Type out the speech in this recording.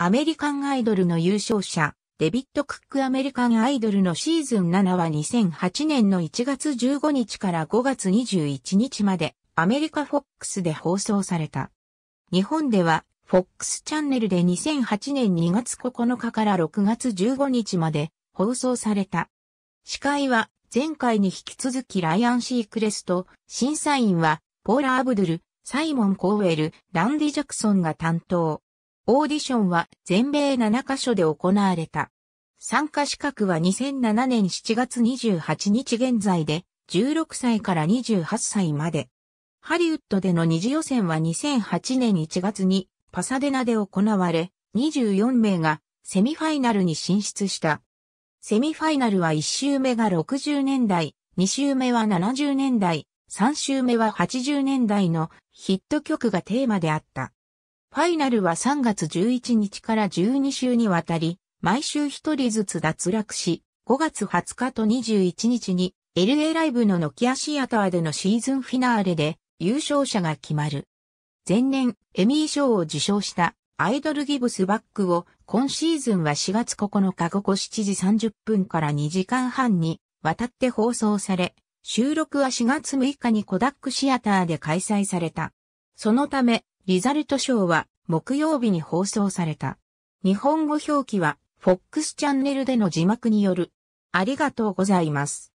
アメリカンアイドルの優勝者、デビッド・クックアメリカンアイドルのシーズン7は2008年の1月15日から5月21日までアメリカフォックスで放送された。日本ではフォックスチャンネルで2008年2月9日から6月15日まで放送された。司会は前回に引き続きライアン・シークレスト、審査員はポーラ・アブドゥル、サイモン・コーウェル、ランディ・ジャクソンが担当。オーディションは全米7カ所で行われた。参加資格は2007年7月28日現在で16歳から28歳まで。ハリウッドでの二次予選は2008年1月にパサデナで行われ、24名がセミファイナルに進出した。セミファイナルは1周目が60年代、2周目は70年代、3周目は80年代のヒット曲がテーマであった。ファイナルは3月11日から12週にわたり、毎週1人ずつ脱落し、5月20日と21日に LA ライブのノキアシアターでのシーズンフィナーレで優勝者が決まる。前年、エミー賞を受賞したアイドルギブスバックを今シーズンは4月9日午後7時30分から2時間半に渡って放送され、収録は4月6日にコダックシアターで開催された。そのため、リザルトショーは木曜日に放送された。日本語表記は FOX チャンネルでの字幕による。ありがとうございます。